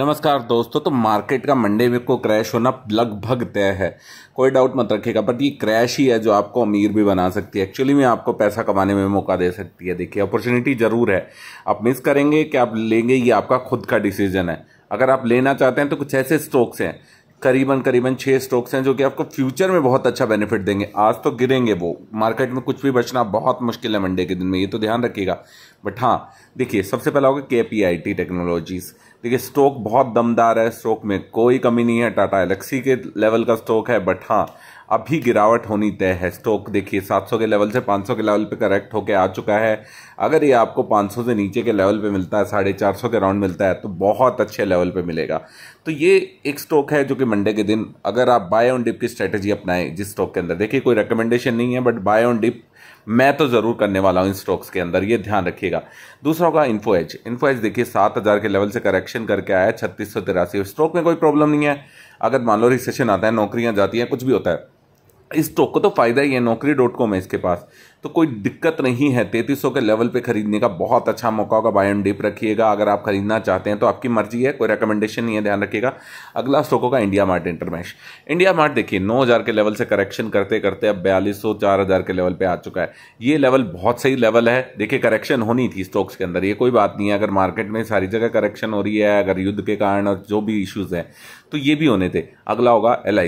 नमस्कार दोस्तों तो मार्केट का मंडे वीक को क्रैश होना लगभग तय है कोई डाउट मत रखिएगा बट ये क्रैश ही है जो आपको अमीर भी बना सकती है एक्चुअली में आपको पैसा कमाने में मौका दे सकती है देखिए अपॉर्चुनिटी ज़रूर है आप मिस करेंगे कि आप लेंगे ये आपका खुद का डिसीजन है अगर आप लेना चाहते हैं तो कुछ ऐसे स्टॉक्स हैं करीबन करीबन छः स्टॉक्स हैं जो कि आपको फ्यूचर में बहुत अच्छा बेनिफिट देंगे आज तो गिरेंगे वो मार्केट में कुछ भी बचना बहुत मुश्किल है मंडे के दिन में ये तो ध्यान रखिएगा बट हाँ देखिए सबसे पहला होगा के पी आई टी टेक्नोलॉजीज़ देखिए स्टॉक बहुत दमदार है स्टॉक में कोई कमी नहीं है टाटा एलेक्सी के लेवल का स्टॉक है बट हाँ अभी गिरावट होनी तय है स्टॉक देखिए 700 के लेवल से 500 के लेवल पे करेक्ट होके आ चुका है अगर ये आपको 500 से नीचे के लेवल पे मिलता है साढ़े चार सौ के राउंड मिलता है तो बहुत अच्छे लेवल पे मिलेगा तो ये एक स्टॉक है जो कि मंडे के दिन अगर आप बाय ऑन डिप की स्ट्रैटेजी अपनाएं जिस स्टॉक के अंदर देखिए कोई रिकमेंडेशन नहीं है बट बाय ऑन डिप मैं तो ज़रूर करने वाला हूं इन स्टॉक्स के अंदर ये ध्यान रखिएगा दूसरा होगा इन्फो एज इन्फो एज देखिए सात हज़ार के लेवल से करेक्शन करके आया छत्तीस सौ तिरासी स्टॉक में कोई प्रॉब्लम नहीं है अगर मान लो रिसेशन आता है नौकरियां जाती हैं कुछ भी होता है इस स्टॉक को तो फ़ायदा ही है नौकरी डॉट कॉम है इसके पास तो कोई दिक्कत नहीं है तैतीस के लेवल पे खरीदने का बहुत अच्छा मौका होगा बाय एंड डिप रखिएगा अगर आप खरीदना चाहते हैं तो आपकी मर्जी है कोई रिकमेंडेशन नहीं है ध्यान रखिएगा अगला स्टॉक होगा इंडिया मार्ट इंटरमेश इंडिया मार्ट देखिए नौ हज़ार के लेवल से करेक्शन करते करते अब बयालीस सौ चार हज़ार के लेवल पर आ चुका है ये लेवल बहुत सही लेवल है देखिए करेक्शन होनी थी स्टॉक्स के अंदर ये कोई बात नहीं है अगर मार्केट में सारी जगह करेक्शन हो रही है अगर युद्ध के कारण और जो भी इशूज़ हैं तो ये भी होने थे अगला होगा एल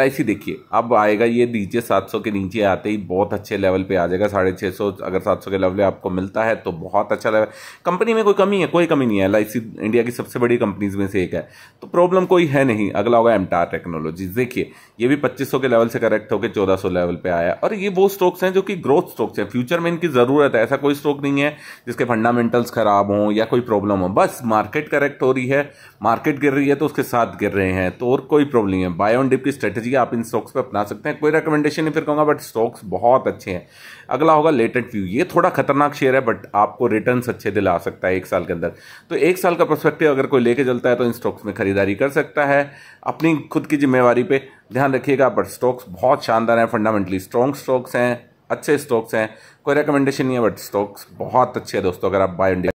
आई देखिए अब आएगा ये दीजिए 700 के नीचे आते ही बहुत अच्छे लेवल पे आ जाएगा साढ़े छः सौ अगर 700 के लेवल आपको मिलता है तो बहुत अच्छा लेवल कंपनी में कोई कमी है कोई कमी नहीं है एल इंडिया की सबसे बड़ी कंपनीज में से एक है तो प्रॉब्लम कोई है नहीं अगला होगा एमटार टेक्नोलॉजी देखिए ये भी पच्चीस के लेवल से करेक्ट होकर चौदह लेवल पर आया और ये वो स्टॉक्स हैं जो कि ग्रोथ स्टॉक्स हैं फ्यूचर में इनकी ज़रूरत है ऐसा कोई स्टॉक नहीं है जिसके फंडामेंटल्स खराब हों या कोई प्रॉब्लम हो बस मार्केट करेक्ट हो रही है मार्केट गिर रही है तो उसके साथ गिर रहे हैं तो और कोई प्रॉब्लम नहीं है बाय ऑन डिप की स्ट्रेटेजी आप इन स्टॉक्स पर अपना सकते हैं कोई रिकमेंडेशन नहीं फिर कहूँगा बट स्टॉक्स बहुत अच्छे हैं अगला होगा लेटेंट व्यू ये थोड़ा खतरनाक शेयर है बट आपको रिटर्न अच्छे दिला सकता है एक साल के अंदर तो एक साल का परस्पेक्टिव अगर कोई लेके चलता है तो इन स्टॉक्स में खरीदारी कर सकता है अपनी खुद की जिम्मेवारी पर ध्यान रखिएगा बट स्टॉक्स बहुत शानदार हैं फंडामेंटली स्ट्रॉन्ग स्टॉक्स हैं अच्छे स्टॉक्स हैं कोई रिकमेंडेशन नहीं है बट स्टॉक्स बहुत अच्छे हैं दोस्तों अगर आप बाय